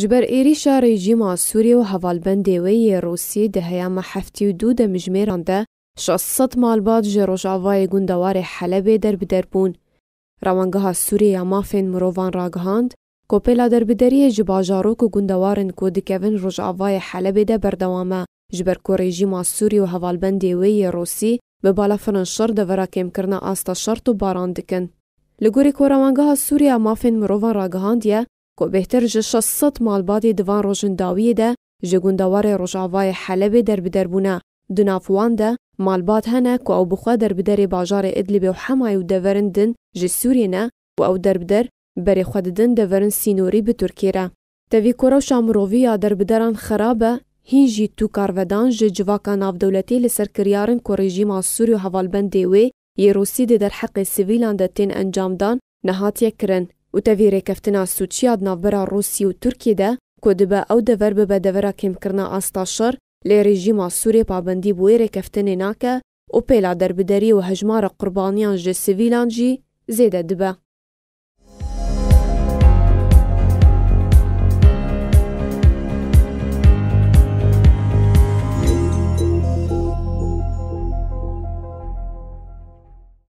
ji ber êrî şarê jîma Sûriye û hevalbendê wê yê Rûsî di heyama heftî û du de mijmêran de şesed malbat ji Rojavayê Gundawarê Helebê derbider bûn. Rawangeha Sûriya mafên mirovan ragihand, Kopela derbideriyê ji bajarok û gundewarên ku dikevin Rojavayê Helebê de berdewame ji ber ku rejîma Sûriy û hevalbendê wê yê Rûsî bi balafirin şer de vera kêmkirina asta şert û baran dikin. Li gorî ku rawangeha Sûriya mafên mirovan ragihandiye, کو بهتر جه شصت مال بادی دوان روژن داویه ده جه گوندوار روژاوای حلبه در بدر بونا دنافوان ده مال باد هنه کو او بخوا در بدر باجار ادلبه و حمای و دورن دن جه سوری نه و او در بدر بری خود دن دورن سینوری به ترکیه را تاوی کورو شامرووی در بدران خرابه هین جی تو کارودان جه جواکا نافدولتی لسر کریارن کو رژیم سوری و حوالبن دیوی یه روسی ده در حق سویلان ده تین انجام دان نهاتیه کرن و تەڤێرێک کەفتنا سوچیاد ناوبەرا رووسی و تورکیدا کۆدبە ئەو دەڤەر ببە دەڤرا کێمکردنا ئاستاشر لێ ڕێژیما سوورێ پابندی بۆ وێرە کەفتنێ ناکە و پێلا دەربدەری و هەژمارە قوربانیان ژە سڤیلان جی زێدە دبا